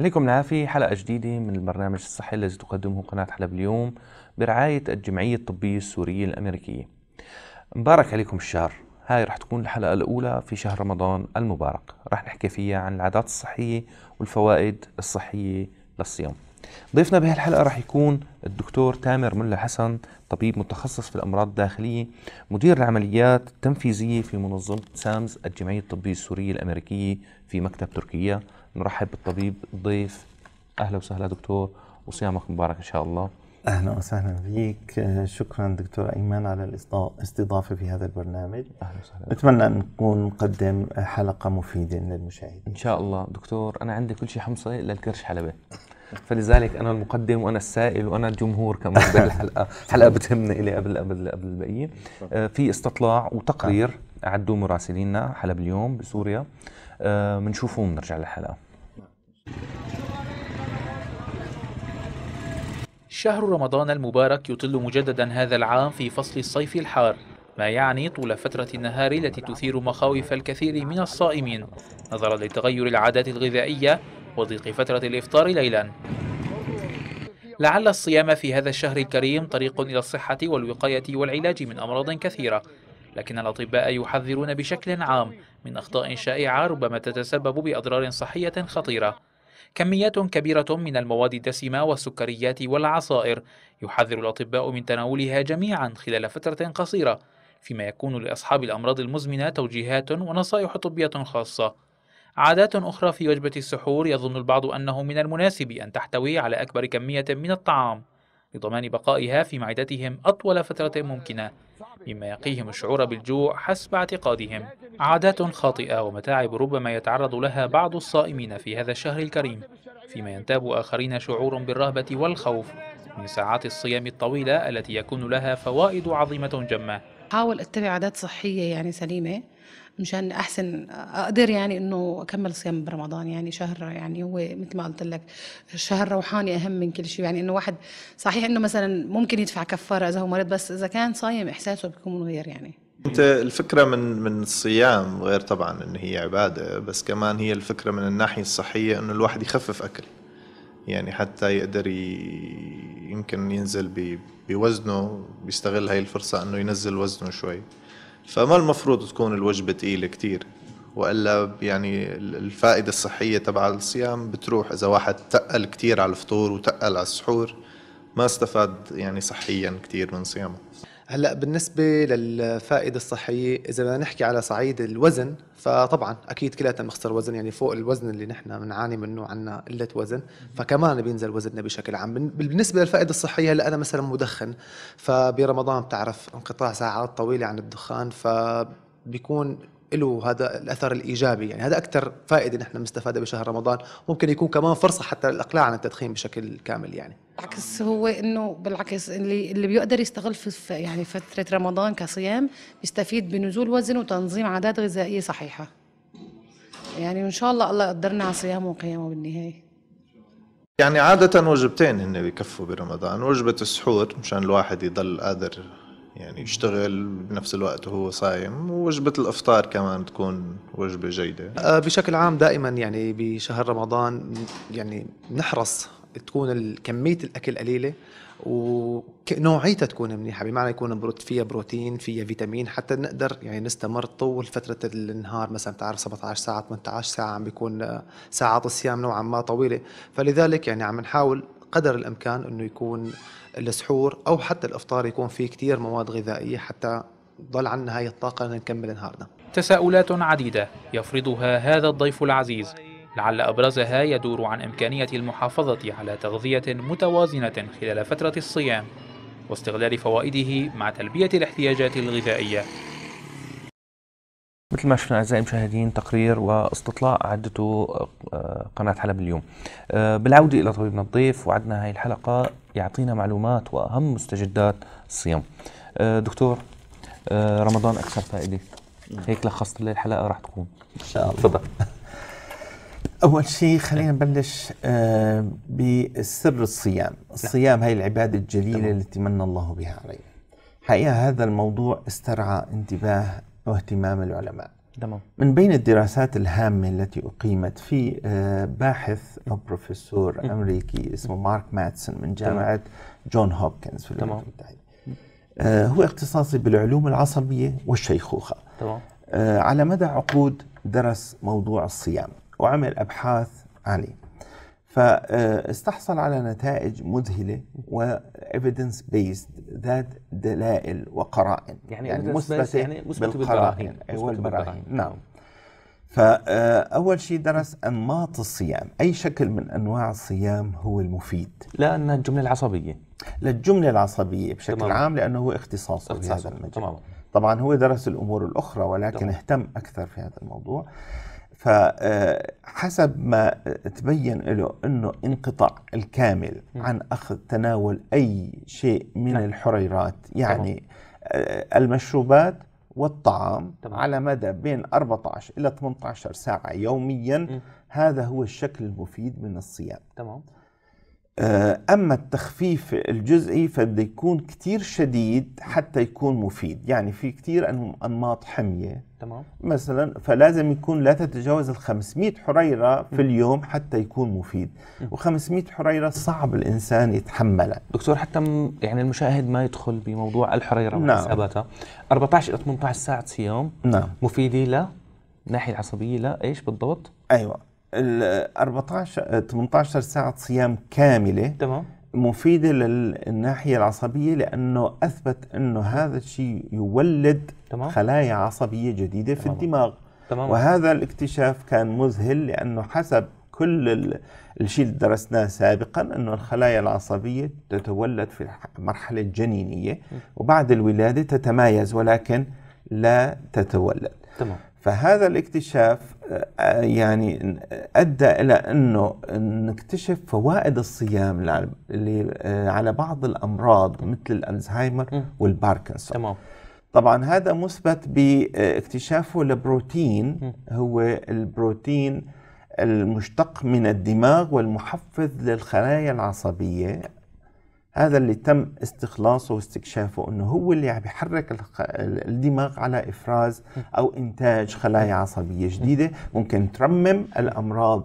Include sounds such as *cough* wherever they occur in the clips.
عليكم العافية حلقة جديدة من البرنامج الصحي الذي تقدمه قناة حلب اليوم برعاية الجمعية الطبية السورية الأمريكية مبارك عليكم الشهر هاي رح تكون الحلقة الأولى في شهر رمضان المبارك رح نحكي فيها عن العادات الصحية والفوائد الصحية للصيام ضيفنا بهالحلقة رح يكون الدكتور تامر ملا حسن طبيب متخصص في الأمراض الداخلية مدير العمليات التنفيذية في منظمة سامز الجمعية الطبية السورية الأمريكية في مكتب تركيا نرحب بالطبيب ضيف اهلا وسهلا دكتور وصيامك مبارك ان شاء الله اهلا وسهلا فيك شكرا دكتور ايمن على الاستضافه في هذا البرنامج اهلا وسهلا بتمنى ان نكون نقدم حلقه مفيده للمشاهدين ان شاء الله دكتور انا عندي كل شيء حمصه الا الكرش حلبه فلذلك انا المقدم وانا السائل وانا الجمهور كمان *laughs* بالحلقه حلقه بتهمنا الي قبل قبل قبل الباقيين آه، في استطلاع وتقرير اعدوه مراسلينا حلب اليوم بسوريا بنشوفه آه، وبنرجع للحلقه شهر رمضان المبارك يطل مجددا هذا العام في فصل الصيف الحار ما يعني طول فترة النهار التي تثير مخاوف الكثير من الصائمين نظرا لتغير العادات الغذائية وضيق فترة الإفطار ليلا لعل الصيام في هذا الشهر الكريم طريق إلى الصحة والوقاية والعلاج من أمراض كثيرة لكن الأطباء يحذرون بشكل عام من أخطاء شائعة ربما تتسبب بأضرار صحية خطيرة كميات كبيرة من المواد الدسمة والسكريات والعصائر يحذر الأطباء من تناولها جميعا خلال فترة قصيرة فيما يكون لأصحاب الأمراض المزمنة توجيهات ونصائح طبية خاصة عادات أخرى في وجبة السحور يظن البعض أنه من المناسب أن تحتوي على أكبر كمية من الطعام لضمان بقائها في معدتهم أطول فترة ممكنة مما يقيهم الشعور بالجوع حسب اعتقادهم عادات خاطئة ومتاعب ربما يتعرض لها بعض الصائمين في هذا الشهر الكريم فيما ينتاب آخرين شعور بالرهبة والخوف من ساعات الصيام الطويلة التي يكون لها فوائد عظيمة جمة حاول اتبع عادات صحية يعني سليمة مشان احسن اقدر يعني انه اكمل صيام برمضان يعني شهر يعني هو مثل ما قلت لك شهر روحاني اهم من كل شيء يعني انه واحد صحيح انه مثلا ممكن يدفع كفاره اذا هو مريض بس اذا كان صايم احساسه بيكون غير يعني انت الفكره من من الصيام غير طبعا ان هي عباده بس كمان هي الفكره من الناحيه الصحيه انه الواحد يخفف اكل يعني حتى يقدر يمكن ينزل بوزنه بيستغل هاي الفرصه انه ينزل وزنه شوي فما المفروض تكون الوجبه تقيلة كتير والا يعني الفائده الصحيه تبع الصيام بتروح اذا واحد تقل كتير على الفطور وتقل على السحور ما استفاد يعني صحيا كتير من صيامه هلا بالنسبه للفائده الصحيه اذا بدنا نحكي على صعيد الوزن فطبعا اكيد كلياتنا بنخسر وزن يعني فوق الوزن اللي نحن بنعاني منه عنا قله وزن فكمان بينزل وزننا بشكل عام بالنسبه للفائده الصحيه هلا انا مثلا مدخن فبرمضان بتعرف انقطاع ساعات طويله عن الدخان ف بيكون له هذا الاثر الايجابي يعني هذا اكثر فائده نحن مستفاده بشهر رمضان ممكن يكون كمان فرصه حتى للاقلاع عن التدخين بشكل كامل يعني بالعكس هو انه بالعكس اللي اللي بيقدر يستغل في يعني فتره رمضان كصيام بيستفيد بنزول وزن وتنظيم عادات غذائيه صحيحه يعني ان شاء الله الله يقدرنا على صيامه وقيامه بالنهايه يعني عادة وجبتين هن بكفوا برمضان وجبة السحور مشان الواحد يضل قادر يعني يشتغل بنفس الوقت وهو صايم ووجبة الإفطار كمان تكون وجبة جيدة آه، بشكل عام دائما يعني بشهر رمضان يعني نحرص تكون كمية الأكل قليلة ونوعيتها تكون منيحة بمعنى يكون فيها بروتين فيها فيتامين حتى نقدر يعني نستمر طول فترة النهار مثلا بتعرف 17 ساعة 18 ساعة عم بيكون آه، ساعات الصيام نوعا ما طويلة فلذلك يعني عم نحاول قدر الامكان انه يكون السحور او حتى الافطار يكون فيه كثير مواد غذائيه حتى ضل عنا هاي الطاقه لنكمل نهارنا. تساؤلات عديده يفرضها هذا الضيف العزيز لعل ابرزها يدور عن امكانيه المحافظه على تغذيه متوازنه خلال فتره الصيام واستغلال فوائده مع تلبيه الاحتياجات الغذائيه مثل ما شفنا اعزائي المشاهدين تقرير واستطلاع عدته آه، قناه حلب اليوم. آه، بالعوده الى طبيبنا الضيف وعدنا هاي الحلقه يعطينا معلومات واهم مستجدات الصيام. آه، دكتور رمضان اكثر فائده. نعم. هيك لخصت لي الحلقه راح تكون. ان شاء الله. تفضل. اول شيء خلينا نبلش بسر الصيام، نعم. الصيام هي العباده الجليله التي من الله بها علينا. حقيقه هذا الموضوع استرعى انتباه واهتمام العلماء تمام من بين الدراسات الهامة التي أقيمت في آه، باحث أو بروفيسور أمريكي اسمه مارك ماتسون من جامعة جون هوبكنز في الولايات المتحدة آه، هو اختصاصي بالعلوم العصبية والشيخوخة تمام آه، على مدى عقود درس موضوع الصيام وعمل أبحاث عليه فاستحصل على نتائج مذهله وايفيدنس بيست ذات دلائل وقرائن يعني, يعني مثبته يعني مثبته بالبراهين يعني نعم. نعم فأول شيء درس أنماط الصيام أي شكل من أنواع الصيام هو المفيد لأن الجملة العصبية للجملة العصبية بشكل تمام. عام لأنه هو اختصاصه في هذا المجال تمام. طبعا هو درس الأمور الأخرى ولكن تمام. اهتم أكثر في هذا الموضوع فحسب ما تبين له انه انقطاع الكامل عن اخذ تناول اي شيء من نعم. الحريرات يعني طبعا. آه، المشروبات والطعام طبعا. على مدى بين 14 الى 18 ساعه يوميا م. هذا هو الشكل المفيد من الصيام تمام آه، أما التخفيف الجزئي فبده يكون كتير شديد حتى يكون مفيد يعني في كتير أنماط حمية تمام مثلا فلازم يكون لا تتجاوز ال 500 حريرة في اليوم حتى يكون مفيد و500 حريرة صعب الإنسان يتحملها دكتور حتى يعني المشاهد ما يدخل بموضوع الحريرة نعم. وحساباتها 14 إلى 18 ساعة صيام نعم مفيدة لا الناحية العصبية لا إيش بالضبط؟ أيوة ال 14 18 ساعه صيام كامله تمام مفيدة للناحية العصبية لأنه أثبت أنه هذا الشيء يولد تمام. خلايا عصبية جديدة في تمام. الدماغ تمام. وهذا الاكتشاف كان مذهل لأنه حسب كل الشيء اللي درسناه سابقا أنه الخلايا العصبية تتولد في المرحلة الجنينية وبعد الولادة تتمايز ولكن لا تتولد تمام فهذا الاكتشاف آه، آه، يعني ادى الى انه نكتشف فوائد الصيام آه، على بعض الامراض مثل الالزهايمر والباركنسون تمام طبعا هذا مثبت باكتشافه لبروتين هو البروتين المشتق من الدماغ والمحفز للخلايا العصبيه هذا اللي تم استخلاصه واستكشافه انه هو اللي عم بيحرك الدماغ على افراز او انتاج خلايا عصبيه جديده ممكن ترمم الامراض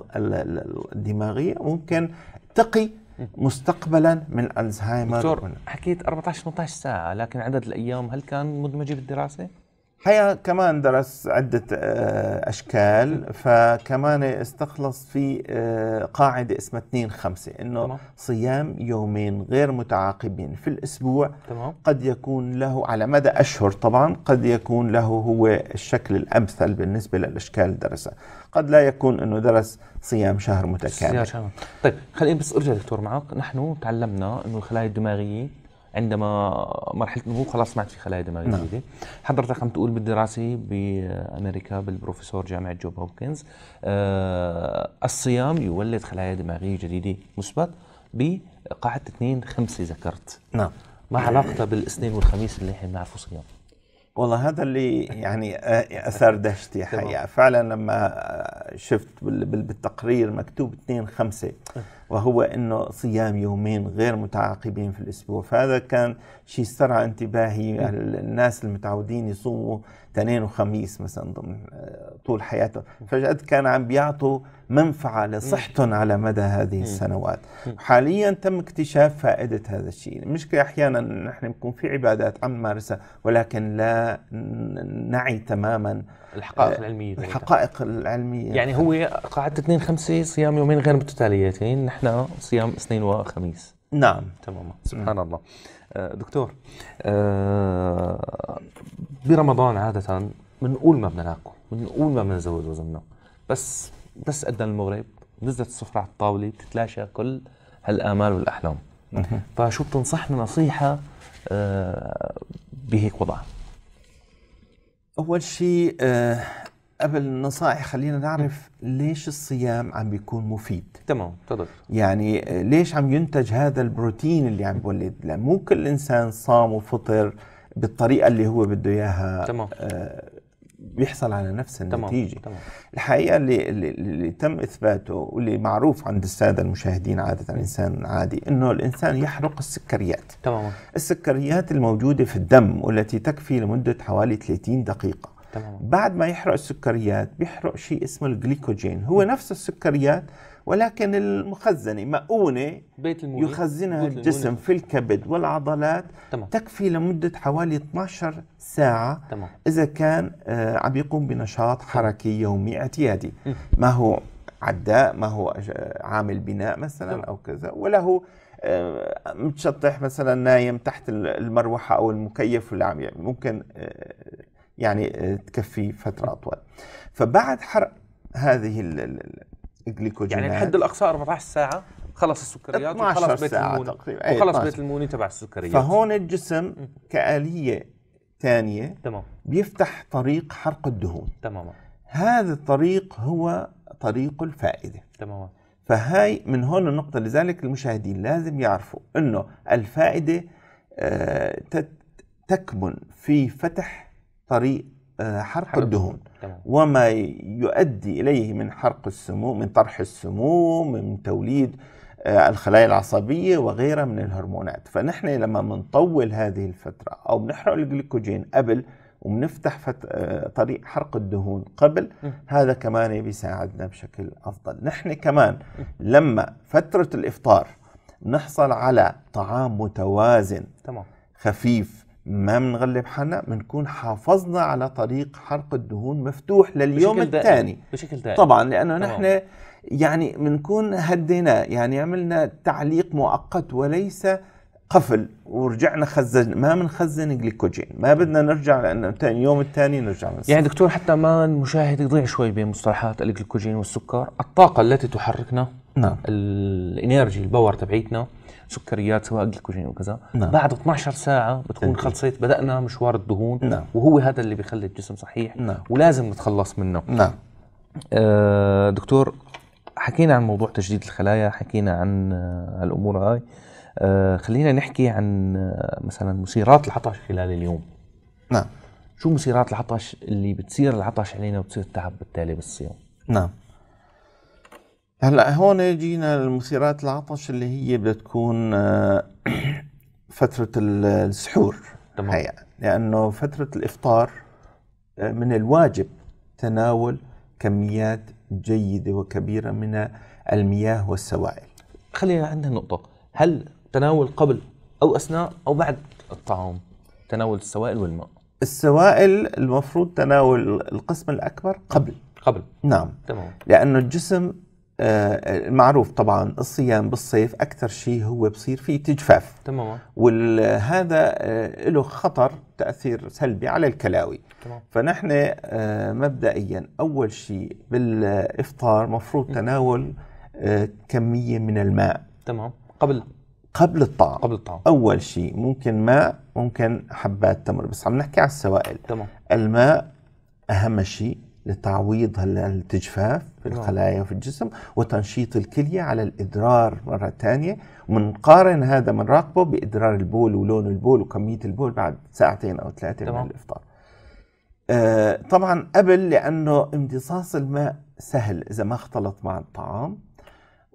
الدماغيه ممكن تقي مستقبلا من الزهايمر دكتور حكيت 14 18 ساعه لكن عدد الايام هل كان مدمجه بالدراسه هيا كمان درس عدة آه، أشكال فكمان استخلص في آه، قاعدة اسمها 2 5 إنه صيام يومين غير متعاقبين في الأسبوع تمام. قد يكون له على مدى أشهر طبعا قد يكون له هو الشكل الأمثل بالنسبة للأشكال اللي درسها قد لا يكون إنه درس صيام شهر متكامل صيام شهر. طيب خليني بس أرجع دكتور معك نحن تعلمنا إنه الخلايا الدماغية عندما مرحله النمو خلاص عاد في خلايا دماغية نعم. جديده نعم. حضرتك عم تقول بالدراسه بامريكا بالبروفيسور جامعه جوب هوبكنز آه الصيام يولد خلايا دماغيه جديده مثبت بقاعده 2 5 ذكرت نعم ما علاقتها بالاثنين والخميس اللي احنا بنعرفه صيام والله هذا اللي يعني آه، اثار دهشتي حقيقه فعلا لما شفت بالتقرير مكتوب 2 5 وهو انه صيام يومين غير متعاقبين في الاسبوع فهذا كان شيء استرعى انتباهي يعني الناس المتعودين يصوموا تنين وخميس مثلا ضمن آه، طول حياتهم فجأة كان عم بيعطوا منفعة لصحتهم على مدى هذه السنوات حاليا تم اكتشاف فائدة هذا الشيء المشكلة أحيانا نحن بكون في عبادات عم نمارسها ولكن لا نعي تماما الحقائق آه، العلميه الحقائق العلميه يعني هو قاعده اثنين خمسه صيام يومين غير متتاليتين نحن صيام اثنين وخميس نعم تماما سبحان الله آه، دكتور آه، برمضان عاده بنقول ما بدنا ناكل بنقول ما بدنا نزود وزننا بس بس اذن المغرب نزلت السفره على الطاوله بتتلاشى كل هالامال والاحلام فشو بتنصحنا نصيحه بهيك وضع؟ اول شيء آه، قبل النصائح خلينا نعرف ليش الصيام عم بيكون مفيد تمام تفضل يعني آه، ليش عم ينتج هذا البروتين اللي عم بولد مو كل انسان صام وفطر بالطريقه اللي هو بده اياها تمام آه بيحصل على نفس النتيجه تمام. تمام. الحقيقه اللي, اللي تم اثباته واللي معروف عند الساده المشاهدين عاده الانسان العادي انه الانسان يحرق السكريات تمام. السكريات الموجوده في الدم والتي تكفي لمده حوالي 30 دقيقه تمام. بعد ما يحرق السكريات بيحرق شيء اسمه الجليكوجين هو نفس السكريات ولكن المخزنة مؤونة بيت يخزنها بيت الجسم في الكبد والعضلات تمام. تكفي لمدة حوالي 12 ساعة تمام. إذا كان آه، عم يقوم بنشاط حركي يومي اعتيادي ما هو عداء ما هو عامل بناء مثلا تمام. أو كذا وله آه، متشطح مثلا نايم تحت المروحة أو المكيف اللي عم آه، يعني ممكن يعني تكفي فترة أطول فبعد حرق هذه جليكوجينات يعني الحد الاقصى 14 ساعه خلص السكريات وخلص بيت الموني تقريبا وخلص بيت الموني تبع السكريات فهون الجسم كآلية ثانية تمام بيفتح طريق حرق الدهون تماما هذا الطريق هو طريق الفائدة تماما فهاي من هون النقطة لذلك المشاهدين لازم يعرفوا انه الفائدة آه، تكمن في فتح طريق آه، حرق الدهون وما يؤدي إليه من حرق السموم من طرح السموم من توليد آه، الخلايا العصبية وغيرها من الهرمونات فنحن لما بنطول هذه الفترة أو بنحرق الجلوكوجين قبل وبنفتح آه، طريق حرق الدهون قبل هذا كمان بيساعدنا بشكل أفضل نحن كمان لما فترة الإفطار نحصل على طعام متوازن تمام خفيف ما بنغلب حالنا بنكون حافظنا على طريق حرق الدهون مفتوح لليوم الثاني بشكل دائم طبعا لانه نحن يعني بنكون هديناه يعني عملنا تعليق مؤقت وليس قفل ورجعنا خزن ما بنخزن جليكوجين ما بدنا نرجع لانه يوم الثاني نرجع من يعني دكتور حتى ما المشاهد يضيع شوي بين مصطلحات الجليكوجين والسكر الطاقه التي تحركنا نعم الانرجي الباور تبعيتنا سكريات سواء جلوكوجين وكذا نعم. بعد 12 ساعه بتكون خلصت بدانا مشوار الدهون نعم. وهو هذا اللي بيخلي الجسم صحيح نعم. ولازم نتخلص منه نعم آه دكتور حكينا عن موضوع تجديد الخلايا حكينا عن هالامور آه، هاي آه خلينا نحكي عن آه، مثلا مثيرات العطش خلال اليوم نعم شو مثيرات العطش اللي بتصير العطش علينا وبتصير التعب بالتالي بالصيام نعم هلا هون جينا المثيرات العطش اللي هي بدها تكون آه، *clears throat* فترة السحور تمام هي لأنه فترة الإفطار آه، من الواجب تناول كميات جيدة وكبيرة من المياه والسوائل خلينا عندنا نقطة هل تناول قبل أو أثناء أو بعد الطعام تناول السوائل والماء السوائل المفروض تناول القسم الأكبر قبل قبل نعم تمام لأنه الجسم آه، آه، معروف طبعا الصيام بالصيف اكثر شيء هو بصير فيه تجفاف تماما وهذا آه، له خطر تاثير سلبي على الكلاوي تمام. فنحن مبدئيا اول شيء بالافطار مفروض تناول كميه من الماء تمام قبل قبل الطعام قبل الطعام اول شيء ممكن ماء ممكن حبات تمر بس عم نحكي على السوائل تمام الماء اهم شيء لتعويض الالتجفاف في نعم. الخلايا في الجسم وتنشيط الكلية على الإدرار مرة ثانية ونقارن هذا من راقبه بإدرار البول ولون البول وكمية البول بعد ساعتين أو ثلاثة من الإفطار آه طبعا قبل لأنه امتصاص الماء سهل إذا ما اختلط مع الطعام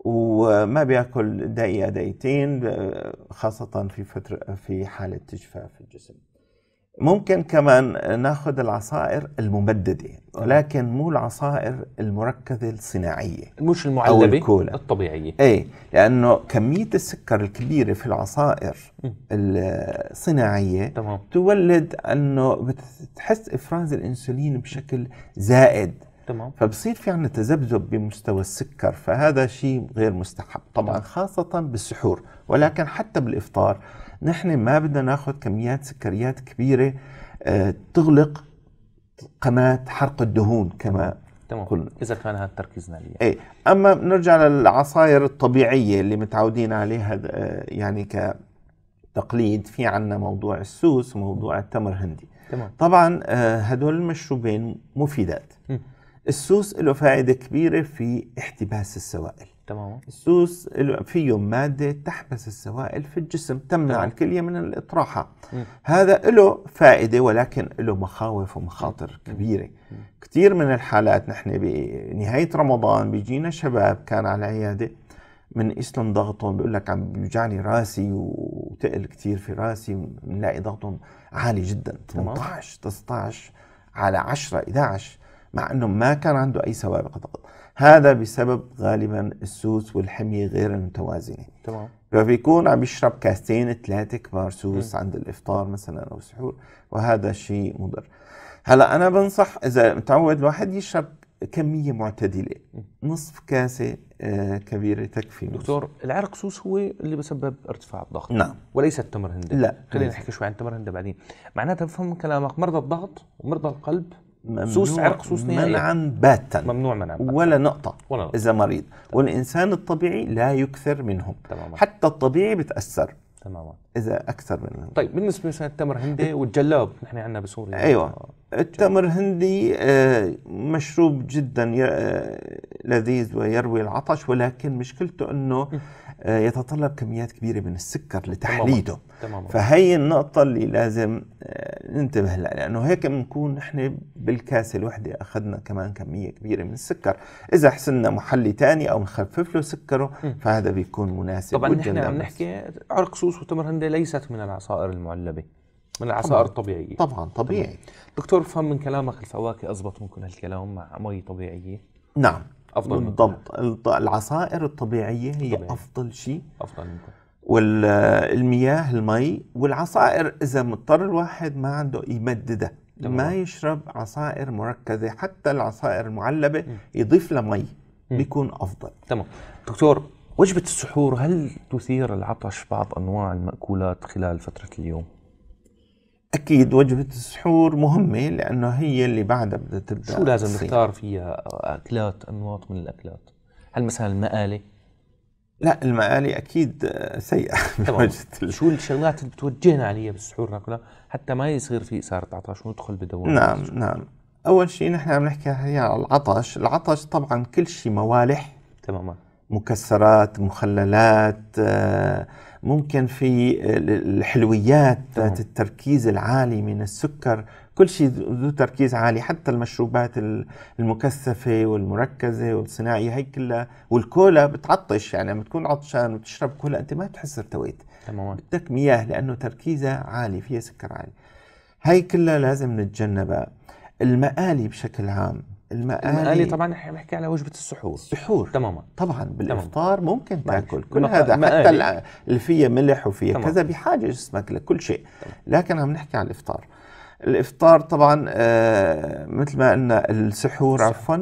وما بياكل دقيقة دقيقتين آه، خاصة في فترة في حالة تجفاف الجسم ممكن كمان ناخذ العصائر الممدده ولكن مو العصائر المركزه الصناعيه مش المعلبه أو الكولا. الطبيعيه اي لانه كميه السكر الكبيره في العصائر الصناعيه تمام. تولد انه بتحس افراز الانسولين بشكل زائد تمام فبصير في عندنا تذبذب بمستوى السكر فهذا شيء غير مستحب طبعا خاصه بالسحور ولكن حتى بالافطار نحن ما بدنا ناخذ كميات سكريات كبيره آه، تغلق قناه حرق الدهون كما تمام كل. اذا كان هذا تركيزنا ليه ايه اما بنرجع للعصائر الطبيعيه اللي متعودين عليها آه، يعني كتقليد في عندنا موضوع السوس وموضوع التمر هندي تمام. طبعا آه، هدول المشروبين مفيدات السوس له فائده كبيره في احتباس السوائل تمام السوس فيه ماده تحبس السوائل في الجسم تمنع تمام. الكليه من الاطراحه هذا له فائده ولكن له مخاوف ومخاطر كبيره مم. كثير من الحالات نحن بنهايه رمضان بيجينا شباب كان على العياده من اسلم ضغطهم بيقول لك عم بيوجعني راسي وتقل كثير في راسي بنلاقي ضغطهم عالي جدا 18 19 على 10 11 مع انه ما كان عنده اي سوابق ضغط هذا بسبب غالبا السوس والحميه غير المتوازنه تمام فبيكون عم يشرب كاستين ثلاثه كبار سوس م. عند الافطار مثلا او السحور وهذا شيء مضر هلا انا بنصح اذا متعود الواحد يشرب كميه معتدله نصف كاسه آه، كبيره تكفي دكتور العرق سوس هو اللي بسبب ارتفاع الضغط نعم وليس التمر هندي لا خلينا نحكي شوي عن التمر هندي بعدين معناتها بفهم من كلامك مرضى الضغط ومرضى القلب سوس عرق سوس نهائيا منعا باتا ممنوع منعا باتا ولا نقطة ولا نقطة. إذا مريض تمام. والإنسان الطبيعي لا يكثر منهم تماما. حتى الطبيعي بتأثر تماما اذا اكثر من طيب بالنسبه مثلا التمر هندي إيه. والجلاب نحن عندنا بسوريا ايوه آه، التمر هندي آه، مشروب جدا آه، لذيذ ويروي العطش ولكن مشكلته انه يتطلب كميات كبيره من السكر لتحليته تماما فهي النقطه اللي لازم ننتبه لها لانه هيك بنكون نحن بالكاسه الوحده اخذنا كمان كميه كبيره من السكر اذا حسنا محلي ثاني او نخفف له سكره فهذا بيكون مناسب طبعا نحن عم نحكي عرق سوس وتمر هندي الهند ليست من العصائر المعلبة من العصائر الطبيعية طبعا طبيعي طبعاً. دكتور فهم من كلامك الفواكه أزبط ممكن هالكلام مع مي طبيعية نعم أفضل بالضبط العصائر الطبيعية هي طبيعي. أفضل شيء أفضل ممكن والمياه المي والعصائر إذا مضطر الواحد ما عنده يمددها ما يشرب عصائر مركزة حتى العصائر المعلبة يضيف لها مي بيكون أفضل تمام دكتور وجبة السحور هل تثير العطش بعض أنواع المأكولات خلال فترة اليوم؟ أكيد وجبة السحور مهمة لأنه هي اللي بعدها بدها تبدأ شو لازم تصير. نختار فيها أكلات أنواط من الأكلات؟ هل مثلا المقالي؟ لا المقالي أكيد سيئة *laughs* شو الشغلات اللي بتوجهنا عليها بالسحور ناكلها حتى ما يصير في إثارة عطش وندخل بدوام نعم السحور. نعم أول شيء نحن عم نحكي هي العطش، العطش طبعا كل شيء موالح تماما مكسرات مخللات آه، ممكن في الحلويات ذات التركيز العالي من السكر كل شيء ذو تركيز عالي حتى المشروبات المكثفة والمركزة والصناعية هي كلها والكولا بتعطش يعني لما تكون عطشان وتشرب كولا أنت ما بتحس ارتويت تماما بدك مياه لأنه تركيزها عالي فيها سكر عالي هي كلها لازم نتجنبها المقالي بشكل عام المقالي المقالي طبعا احنا بنحكي على وجبه السحور السحور تماما طبعا بالافطار تمام. ممكن طيب. تاكل كل هذا مقالي. حتى اللي فيها ملح وفيها كذا بحاجه جسمك لكل شيء تمام. لكن عم نحكي على الافطار الافطار طبعا آه مثل ما قلنا السحور عفوا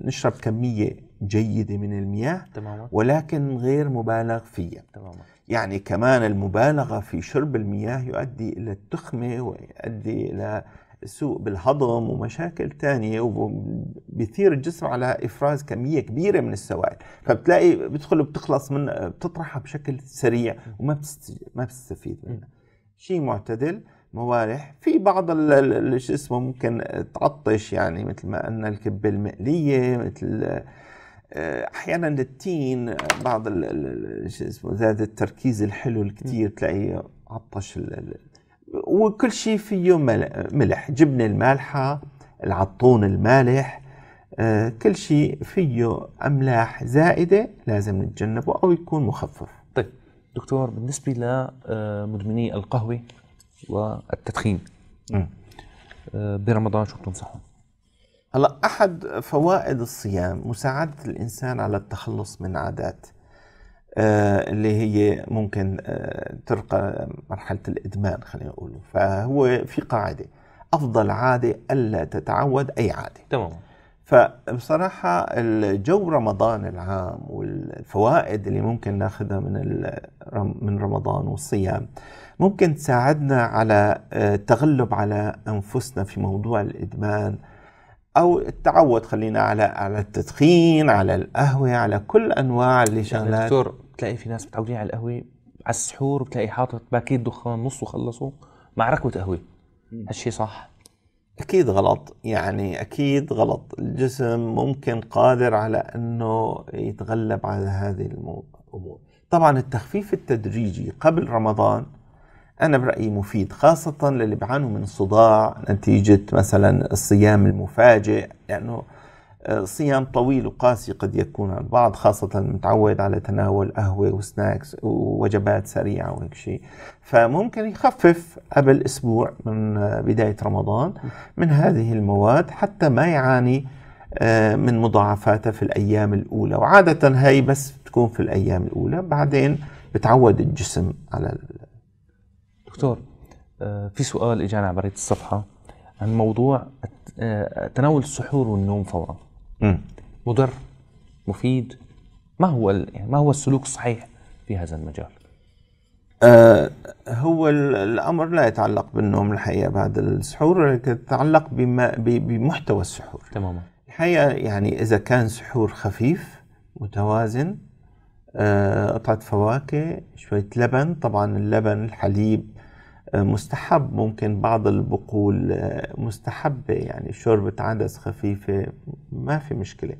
نشرب كميه جيده من المياه تماما ولكن غير مبالغ فيها تماما يعني كمان المبالغه في شرب المياه يؤدي الى التخمه ويؤدي الى سوء بالهضم ومشاكل تانية وبيثير الجسم على إفراز كمية كبيرة من السوائل فبتلاقي بتدخل بتخلص من بتطرحها بشكل سريع وما ما بتستفيد منها شيء معتدل موالح في بعض شو اسمه ممكن تعطش يعني مثل ما قلنا الكبة المقلية مثل آه، احيانا التين بعض شو اسمه زاد التركيز الحلو الكثير تلاقيه عطش وكل شيء فيه ملح جبنه المالحه العطون المالح آه، كل شيء فيه املاح زائده لازم نتجنبه او يكون مخفف طيب دكتور بالنسبه لمدمني آه، القهوه والتدخين آه، برمضان شو بتنصحهم هلا احد فوائد الصيام مساعده الانسان على التخلص من عادات آه، اللي هي ممكن آه، ترقى مرحلة الإدمان خلينا نقول فهو في قاعدة أفضل عادة ألا تتعود أي عادة تمام فبصراحة الجو رمضان العام والفوائد اللي ممكن ناخذها من من رمضان والصيام ممكن تساعدنا على التغلب آه، على أنفسنا في موضوع الإدمان او التعود خلينا على على التدخين على القهوه على كل انواع اللي يعني شغلات يعني دكتور بتلاقي في ناس متعودين على القهوه على السحور بتلاقي حاطط باكيت دخان نص وخلصوا مع ركوه قهوه هالشيء صح اكيد غلط يعني اكيد غلط الجسم ممكن قادر على انه يتغلب على هذه الامور طبعا التخفيف التدريجي قبل رمضان أنا برأيي مفيد خاصة للي بيعانوا من صداع نتيجة مثلا الصيام المفاجئ لأنه آه، صيام طويل وقاسي قد يكون على البعض خاصة متعود على تناول قهوة وسناكس ووجبات سريعة وهيك شيء فممكن يخفف قبل أسبوع من آه، بداية رمضان من هذه المواد حتى ما يعاني آه، من مضاعفاتها في الأيام الأولى وعادة هي بس بتكون في الأيام الأولى بعدين بتعود الجسم على دكتور آه، في سؤال اجانا على بريد الصفحه عن موضوع آه، تناول السحور والنوم فورا مضر مفيد ما هو يعني ما هو السلوك الصحيح في هذا المجال؟ آه، هو الامر لا يتعلق بالنوم الحقيقه بعد السحور ولكن يتعلق بما بمحتوى السحور تماما الحقيقه يعني اذا كان سحور خفيف متوازن قطعه فواكه شويه لبن طبعا اللبن الحليب آه، مستحب ممكن بعض البقول آه، مستحبة يعني شوربة عدس خفيفة ما في مشكلة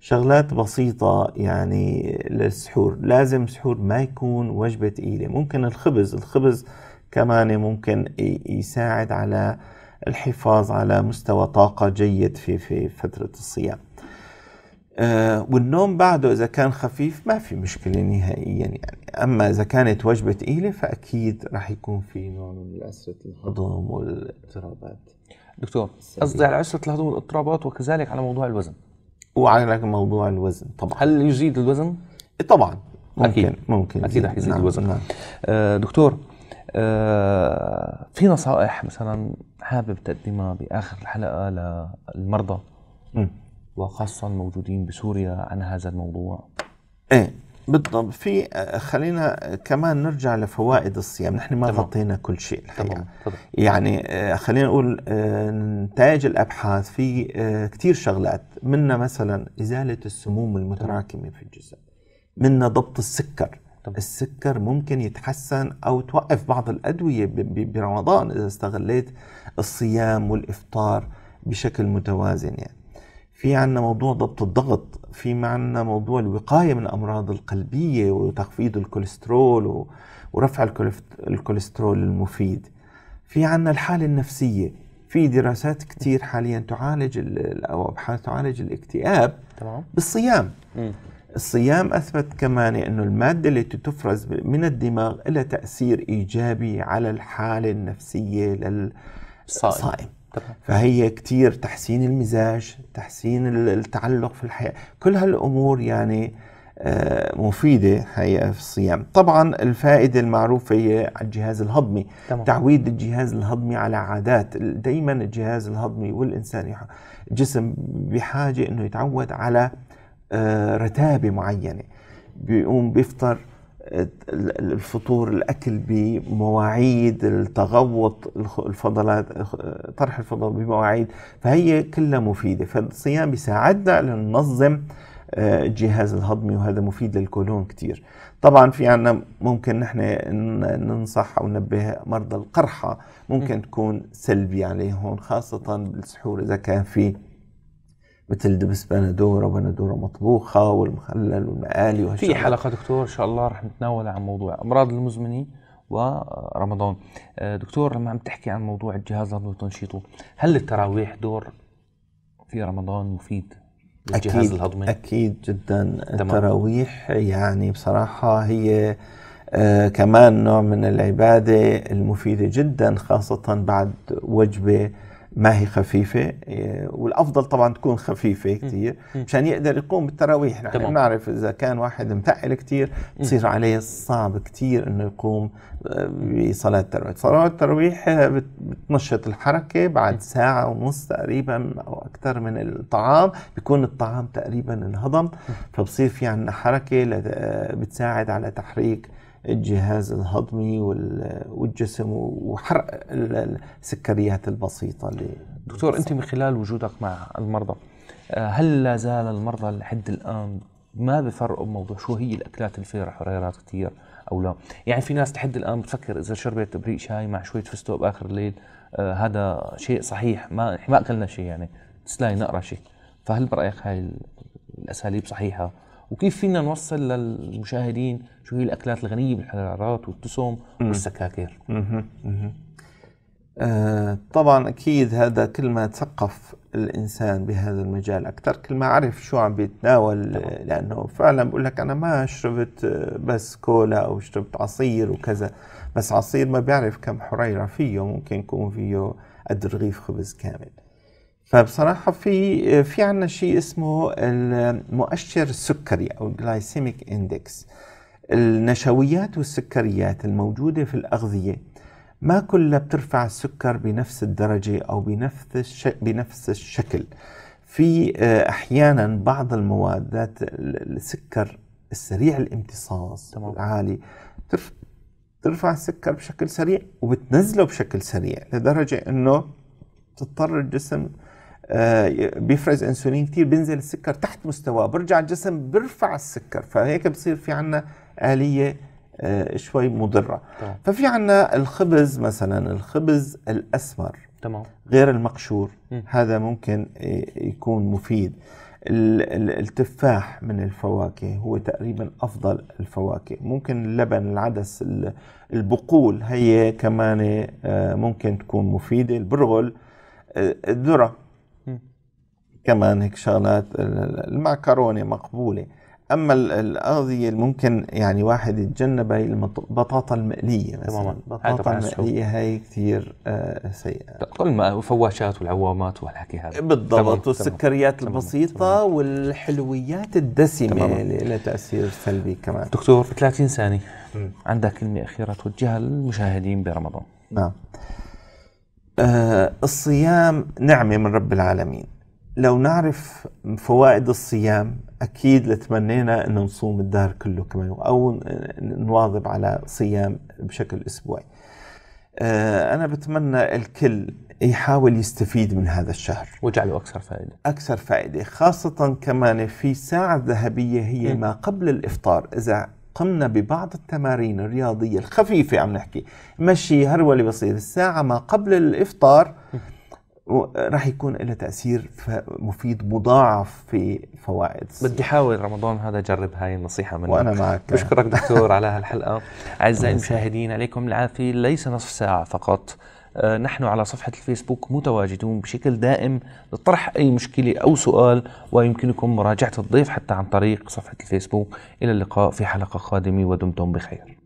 شغلات بسيطة يعني للسحور لازم سحور ما يكون وجبة تقيلة ممكن الخبز الخبز كمان ممكن يساعد على الحفاظ على مستوى طاقة جيد في في فترة الصيام آه، والنوم بعده إذا كان خفيف ما في مشكلة نهائيا يعني أما إذا كانت وجبة ثقيلة فأكيد راح يكون في نوع من عسرة الهضم والاضطرابات دكتور قصدي على عسرة الهضم والاضطرابات وكذلك على موضوع الوزن وعلى موضوع الوزن طبعا هل يزيد الوزن؟ إيه، طبعا ممكن أكيد. ممكن أكيد رح يزيد نعم. الوزن نعم. آه، دكتور آه، في نصائح مثلا حابب تقدمها باخر الحلقه للمرضى؟ م. وخاصة الموجودين بسوريا عن هذا الموضوع؟ ايه بالضبط في خلينا كمان نرجع لفوائد الصيام نحن ما غطينا كل شيء الحقيقه تمام. يعني آه، خلينا نقول آه، نتائج الابحاث في آه، كثير شغلات منا مثلا ازاله السموم المتراكمه في الجسم منا ضبط السكر طبعا. السكر ممكن يتحسن او توقف بعض الادويه برمضان اذا استغليت الصيام والافطار بشكل متوازن يعني في عنا موضوع ضبط الضغط في عنا موضوع الوقاية من الأمراض القلبية وتخفيض الكوليسترول ورفع الكوليسترول المفيد في عنا الحالة النفسية في دراسات كتير حاليا تعالج أو أبحاث تعالج الاكتئاب تمام بالصيام م. الصيام أثبت كمان أنه المادة التي تفرز من الدماغ لها تأثير إيجابي على الحالة النفسية للصائم صائم. فهي كثير تحسين المزاج تحسين التعلق في الحياة كل هالأمور يعني آه، مفيدة حقيقة في الصيام طبعا الفائدة المعروفة هي على الجهاز الهضمي تمام. تعويد الجهاز الهضمي على عادات دايما الجهاز الهضمي والإنسان الجسم بحاجة أنه يتعود على آه، رتابة معينة بيقوم بيفطر الفطور الاكل بمواعيد التغوط الفضلات طرح الفضلات بمواعيد فهي كلها مفيده فالصيام بيساعدنا على ننظم الجهاز آه، الهضمي وهذا مفيد للكولون كثير طبعا في عنا ممكن نحن ننصح او ننبه مرضى القرحه ممكن تكون سلبي عليهم خاصه بالسحور اذا كان في دبس بندوره بندوره مطبوخه والمخلل والمقالي وهالشغلات في حلقه دكتور ان شاء الله رح نتناول عن موضوع امراض المزمنين ورمضان آه، دكتور لما عم تحكي عن موضوع الجهاز الهضمي وتنشيطه هل التراويح دور في رمضان مفيد للجهاز الهضمي اكيد جدا تمام. التراويح يعني بصراحه هي آه كمان نوع من العباده المفيده جدا خاصه بعد وجبه ما هي خفيفة آه، والأفضل طبعا تكون خفيفة كتير مشان يقدر يقوم بالتراويح نحن يعني بنعرف إذا كان واحد متعل كتير بصير عليه صعب كتير إنه يقوم آه، بصلاة التراويح صلاة التراويح آه، بتنشط الحركة بعد ساعة ونص تقريبا أو أكثر من الطعام بيكون الطعام تقريبا انهضم فبصير في عندنا حركة بتساعد على تحريك الجهاز الهضمي والجسم وحرق السكريات البسيطه اللي دكتور انت من خلال وجودك مع المرضى آه، هل لا زال المرضى لحد الان ما بفرقوا بموضوع شو هي الاكلات اللي فيها حريرات كثير او لا يعني في ناس لحد الان بتفكر اذا شربت ابريق شاي مع شويه فستق باخر الليل آه هذا شيء صحيح ما ما اكلنا شيء يعني تسلاي نقرا شيء فهل برايك هاي الاساليب صحيحه وكيف فينا نوصل للمشاهدين شو هي الاكلات الغنيه بالحرارات والدسم والسكاكير آه طبعا اكيد هذا كل ما تثقف الانسان بهذا المجال اكثر كل ما عرف شو عم بيتناول طبعا. لانه فعلا بقول لك انا ما شربت آه، بس كولا او شربت عصير وكذا بس عصير ما بيعرف كم حريره فيه ممكن يكون فيه قد رغيف خبز كامل فبصراحة في في عنا شيء اسمه المؤشر السكري أو الجلايسيميك اندكس النشويات والسكريات الموجودة في الأغذية ما كلها بترفع السكر بنفس الدرجة أو بنفس الش... بنفس الشكل في آه، أحيانا بعض المواد ذات السكر السريع الامتصاص تمام. العالي ترف... بترفع السكر بشكل سريع وبتنزله بشكل سريع لدرجة أنه تضطر الجسم آه، بيفرز انسولين كثير بينزل السكر تحت مستواه برجع الجسم بيرفع السكر فهيك بصير في عنا آلية آه، شوي مضرة ففي عنا الخبز مثلا الخبز الأسمر تمام غير المقشور م. هذا ممكن آه، يكون مفيد التفاح من الفواكه هو تقريبا افضل الفواكه ممكن اللبن العدس البقول هي كمان ممكن تكون مفيده البرغل الذره كمان هيك شغلات المعكرونه مقبوله اما الاغذيه اللي ممكن يعني واحد يتجنبها هي البطاطا المقليه تماما البطاطا المقليه هي كثير آه، سيئه كل الفواشات والعوامات والحكي هذا بالضبط والسكريات البسيطه تمام. والحلويات الدسمه اللي لها تاثير سلبي كمان دكتور في 30 ثانيه عندك كلمه اخيره توجهها للمشاهدين برمضان نعم آه الصيام نعمه من رب العالمين لو نعرف فوائد الصيام اكيد لتمنينا انه نصوم الدهر كله كمان او نواظب على صيام بشكل اسبوعي. آه، انا بتمنى الكل يحاول يستفيد من هذا الشهر وجعله اكثر فائده اكثر فائده خاصه كمان في ساعه ذهبيه هي ما قبل الافطار اذا قمنا ببعض التمارين الرياضيه الخفيفه عم نحكي مشي هروله بسيط الساعه ما قبل الافطار راح يكون لها تاثير مفيد مضاعف في فوائد بدي احاول رمضان هذا اجرب هاي النصيحه منك وانا معك بشكرك دكتور على هالحلقه *laughs* اعزائي المشاهدين عليكم العافيه ليس نصف ساعه فقط آه، نحن على صفحة الفيسبوك متواجدون بشكل دائم لطرح أي مشكلة أو سؤال ويمكنكم مراجعة الضيف حتى عن طريق صفحة الفيسبوك إلى اللقاء في حلقة قادمة ودمتم بخير